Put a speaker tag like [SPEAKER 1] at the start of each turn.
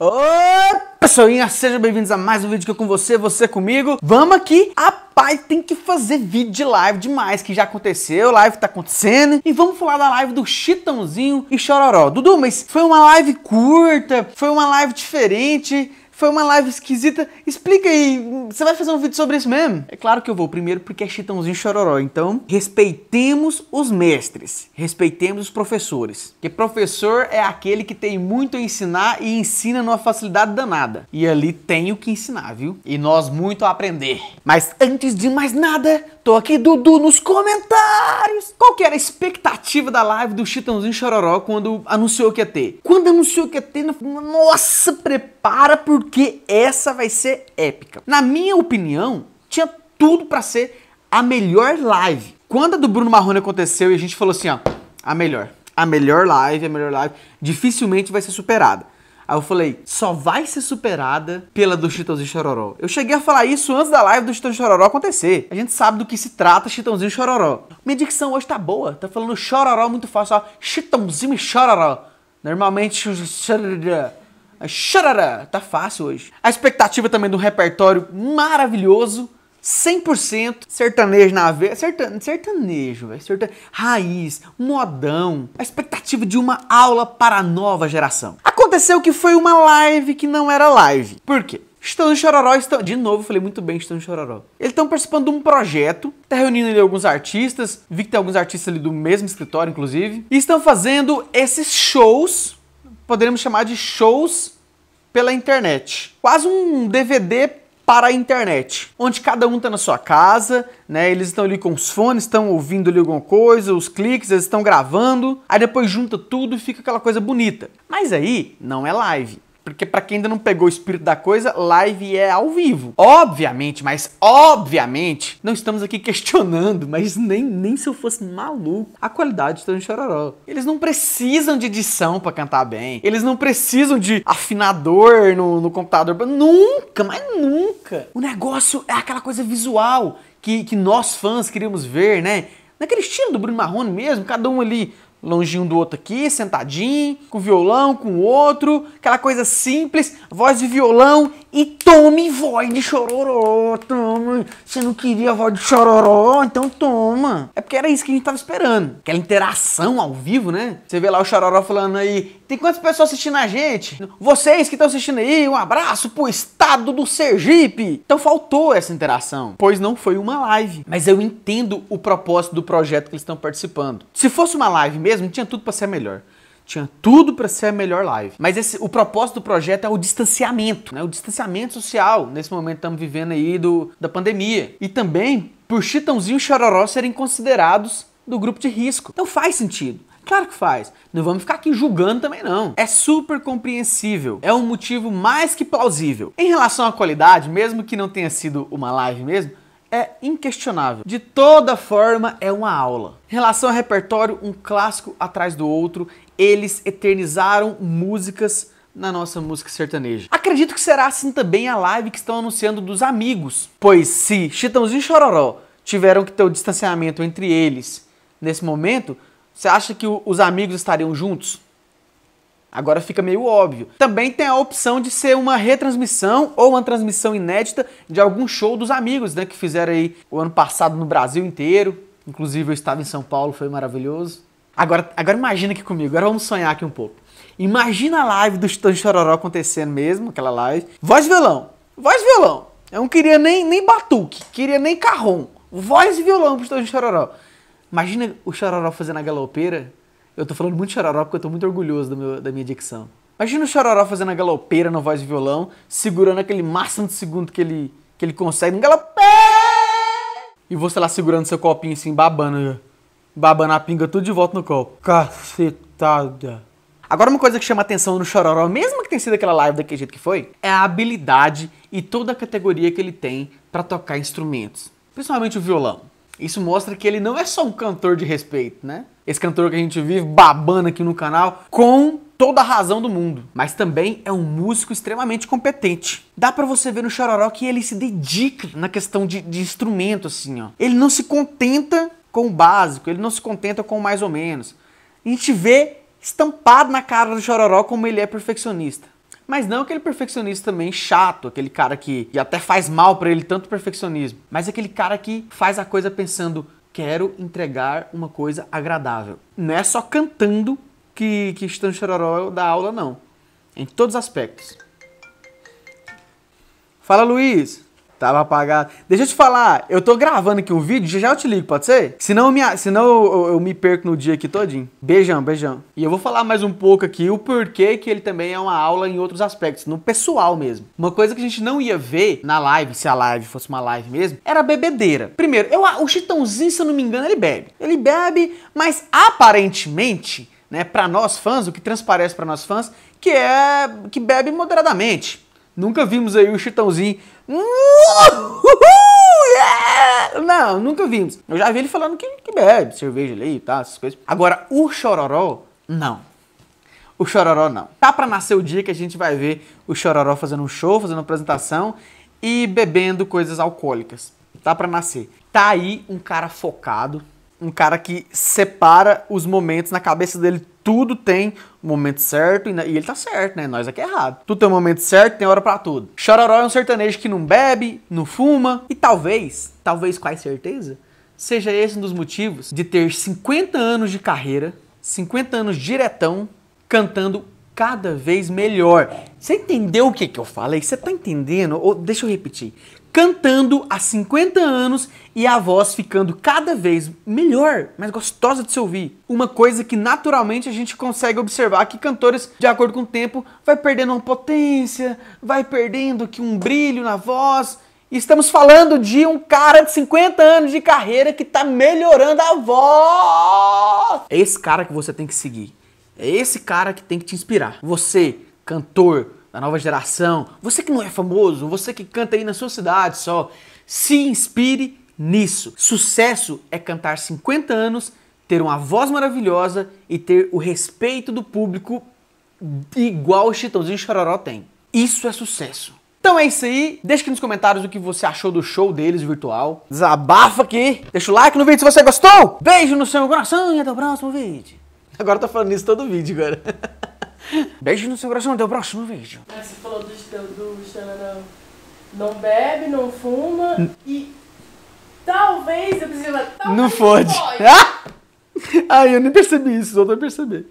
[SPEAKER 1] Ô, pessoinha, sejam bem-vindos a mais um vídeo que eu com você, você comigo. Vamos aqui, rapaz, tem que fazer vídeo de live demais, que já aconteceu, live tá acontecendo. E vamos falar da live do Chitãozinho e Chororó. Dudu, mas foi uma live curta, foi uma live diferente. Foi uma live esquisita. Explica aí, você vai fazer um vídeo sobre isso mesmo? É claro que eu vou primeiro porque é chitãozinho chororó. Então, respeitemos os mestres, respeitemos os professores. Porque professor é aquele que tem muito a ensinar e ensina numa facilidade danada. E ali tem o que ensinar, viu? E nós muito a aprender. Mas antes de mais nada, Tô aqui, Dudu, nos comentários! Qual que era a expectativa da live do Chitãozinho Chororó quando anunciou que ia ter? Quando anunciou que ia ter, nossa, prepara porque essa vai ser épica. Na minha opinião, tinha tudo para ser a melhor live. Quando a do Bruno Marrone aconteceu e a gente falou assim, ó, a melhor, a melhor live, a melhor live, dificilmente vai ser superada. Aí eu falei, só vai ser superada pela do Chitãozinho Chororó. Eu cheguei a falar isso antes da live do Chitãozinho Chororó acontecer. A gente sabe do que se trata Chitãozinho Chororó. Minha dicção hoje tá boa, tá falando Chororó muito fácil, ó. Chitãozinho e Chororó. Normalmente, é Chororó, tá fácil hoje. A expectativa também do repertório maravilhoso. 100% sertanejo na veia. Sertan... Sertanejo, velho. Sertan... Raiz, modão. A expectativa de uma aula para a nova geração. A Aconteceu que foi uma live que não era live. Por quê? Estão Chororó estão. De novo, falei muito bem, Estão Chororó. Eles estão participando de um projeto, tá reunindo ali alguns artistas, vi que tem alguns artistas ali do mesmo escritório, inclusive, e estão fazendo esses shows, poderíamos chamar de shows pela internet. Quase um DVD para a internet, onde cada um está na sua casa, né? Eles estão ali com os fones, estão ouvindo ali alguma coisa, os cliques, eles estão gravando, aí depois junta tudo e fica aquela coisa bonita. Mas aí não é live. Porque para quem ainda não pegou o espírito da coisa, live é ao vivo. Obviamente, mas obviamente, não estamos aqui questionando, mas nem, nem se eu fosse maluco, a qualidade do tá Chororó. Eles não precisam de edição para cantar bem. Eles não precisam de afinador no, no computador. Nunca, mas nunca. O negócio é aquela coisa visual que, que nós fãs queríamos ver, né? Naquele estilo do Bruno Marrone mesmo, cada um ali longinho do outro aqui, sentadinho, com violão, com o outro, aquela coisa simples, voz de violão e tome voz de chororó, toma. Você não queria voz de chororó, então toma. É porque era isso que a gente tava esperando. Aquela interação ao vivo, né? Você vê lá o chororó falando aí, tem quantas pessoas assistindo a gente? Vocês que estão assistindo aí, um abraço pro estado do Sergipe. Então faltou essa interação, pois não foi uma live. Mas eu entendo o propósito do projeto que eles estão participando. Se fosse uma live mesmo, tinha tudo para ser melhor. Tinha tudo para ser a melhor live. Mas esse, o propósito do projeto é o distanciamento, né? O distanciamento social. Nesse momento estamos vivendo aí do, da pandemia. E também por Chitãozinho e Chororó serem considerados do grupo de risco. Então faz sentido. Claro que faz. Não vamos ficar aqui julgando também não. É super compreensível. É um motivo mais que plausível. Em relação à qualidade, mesmo que não tenha sido uma live mesmo, é inquestionável. De toda forma, é uma aula. Em relação ao repertório, um clássico atrás do outro, eles eternizaram músicas na nossa música sertaneja. Acredito que será assim também a live que estão anunciando dos amigos, pois se Chitãozinho e Chororó tiveram que ter o distanciamento entre eles nesse momento, você acha que os amigos estariam juntos? Agora fica meio óbvio. Também tem a opção de ser uma retransmissão ou uma transmissão inédita de algum show dos amigos, né, que fizeram aí o ano passado no Brasil inteiro. Inclusive eu estava em São Paulo, foi maravilhoso. Agora, agora imagina aqui comigo, agora vamos sonhar aqui um pouco. Imagina a live do Stan Chororó acontecendo mesmo, aquela live. Voz violão, voz violão. Eu não queria nem, nem batuque, queria nem carrom. Voz e violão pro Stan Chororó. Imagina o Chororó fazendo a galopeira eu tô falando muito chororó porque eu tô muito orgulhoso meu, da minha dicção. Imagina o chororó fazendo a galopeira na voz de violão, segurando aquele máximo de segundo que ele, que ele consegue, um galopé! E você lá segurando seu copinho assim, babando, babando a pinga tudo de volta no copo. Cacetada. Agora, uma coisa que chama atenção no Chororó, mesmo que tenha sido aquela live daquele jeito que foi, é a habilidade e toda a categoria que ele tem para tocar instrumentos, principalmente o violão. Isso mostra que ele não é só um cantor de respeito, né? esse cantor que a gente vive babando aqui no canal, com toda a razão do mundo, mas também é um músico extremamente competente. Dá para você ver no Chororó que ele se dedica na questão de, de instrumento, assim, ó. Ele não se contenta com o básico, ele não se contenta com o mais ou menos. A gente vê estampado na cara do Chororó como ele é perfeccionista. Mas não aquele perfeccionista também chato, aquele cara que, que até faz mal para ele tanto perfeccionismo, mas aquele cara que faz a coisa pensando quero entregar uma coisa agradável. Não é só cantando que, que Stan Chororó dá aula, não. Em todos os aspectos. Fala, Luiz! Tava apagado. Deixa eu te falar, eu tô gravando aqui um vídeo, já já eu te ligo, pode ser? Senão, eu me, senão eu, eu me perco no dia aqui todinho. Beijão, beijão. E eu vou falar mais um pouco aqui o porquê que ele também é uma aula em outros aspectos, no pessoal mesmo. Uma coisa que a gente não ia ver na live, se a live fosse uma live mesmo, era bebedeira. Primeiro, eu, o Chitãozinho, se eu não me engano, ele bebe. Ele bebe, mas aparentemente, né, pra nós fãs, o que transparece para nós fãs, que é que bebe moderadamente. Nunca vimos aí o Chitãozinho. Não, nunca vimos. Eu já vi ele falando que, que bebe cerveja ali e tá, tal, essas coisas. Agora, o chororó, não. O chororó não. Tá para nascer o dia que a gente vai ver o chororó fazendo um show, fazendo uma apresentação e bebendo coisas alcoólicas. Tá para nascer. Tá aí um cara focado, um cara que separa os momentos na cabeça dele, tudo tem momento certo e, e ele tá certo, né? Nós aqui é errado. Tudo tem um momento certo, tem hora para tudo. Chororó é um sertanejo que não bebe, não fuma e talvez, talvez com certeza, seja esse um dos motivos de ter 50 anos de carreira, 50 anos diretão, cantando cada vez melhor. Você entendeu o que, que eu falei? Você tá entendendo? Ou, deixa eu repetir cantando há 50 anos e a voz ficando cada vez melhor, mais gostosa de se ouvir. Uma coisa que naturalmente a gente consegue observar que cantores, de acordo com o tempo, vai perdendo uma potência, vai perdendo aqui um brilho na voz. estamos falando de um cara de 50 anos de carreira que está melhorando a voz. É esse cara que você tem que seguir. É esse cara que tem que te inspirar. Você, cantor, da nova geração, você que não é famoso, você que canta aí na sua cidade só, se inspire nisso. Sucesso é cantar 50 anos, ter uma voz maravilhosa e ter o respeito do público igual o Chitãozinho Chororó tem. Isso é sucesso. Então é isso aí. Deixa aqui nos comentários o que você achou do show deles virtual. Desabafa aqui. Deixa o like no vídeo se você gostou. Beijo no seu coração e até o próximo vídeo. Agora eu tô falando isso todo vídeo, agora. Beijo no seu coração, até o próximo vídeo. É, você falou do, não bebe, não fuma e talvez eu precisa não fode. Ai, eu nem percebi isso, só tô a perceber.